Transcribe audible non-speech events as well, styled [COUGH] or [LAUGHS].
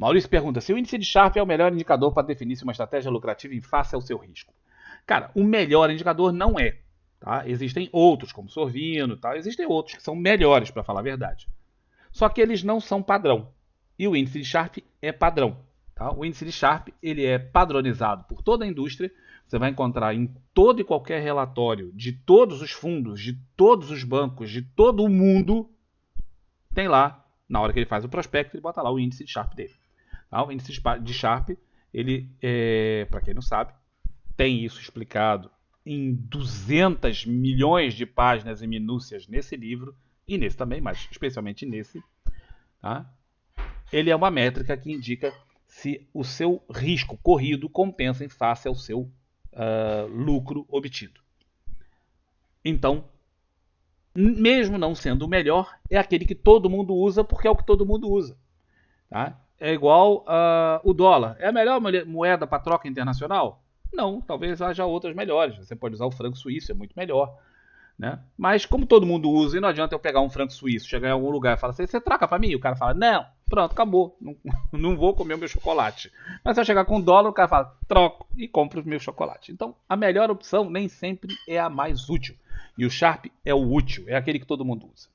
Maurício pergunta se o índice de Sharpe é o melhor indicador para definir se uma estratégia lucrativa em face ao seu risco. Cara, o melhor indicador não é. Tá? Existem outros, como Sorvino, tá? existem outros que são melhores, para falar a verdade. Só que eles não são padrão. E o índice de Sharp é padrão. Tá? O índice de Sharp ele é padronizado por toda a indústria. Você vai encontrar em todo e qualquer relatório de todos os fundos, de todos os bancos, de todo o mundo, tem lá na hora que ele faz o prospecto, ele bota lá o índice de Sharp dele. Tá? O índice de Sharp, ele, é, para quem não sabe, tem isso explicado em 200 milhões de páginas e minúcias nesse livro, e nesse também, mas especialmente nesse. Tá? Ele é uma métrica que indica se o seu risco corrido compensa em face ao seu uh, lucro obtido. Então, mesmo não sendo o melhor, é aquele que todo mundo usa porque é o que todo mundo usa. Tá? É igual uh, o dólar. É a melhor moeda para troca internacional? Não, talvez haja outras melhores. Você pode usar o franco suíço, é muito melhor. Né? Mas como todo mundo usa, e não adianta eu pegar um franco suíço, chegar em algum lugar e falar assim, você troca para mim? o cara fala, não, pronto, acabou, não, [LAUGHS] não vou comer o meu chocolate. Mas se eu chegar com o dólar, o cara fala, troco e compro o meu chocolate. Então, a melhor opção nem sempre é a mais útil. E o Sharp é o útil, é aquele que todo mundo usa.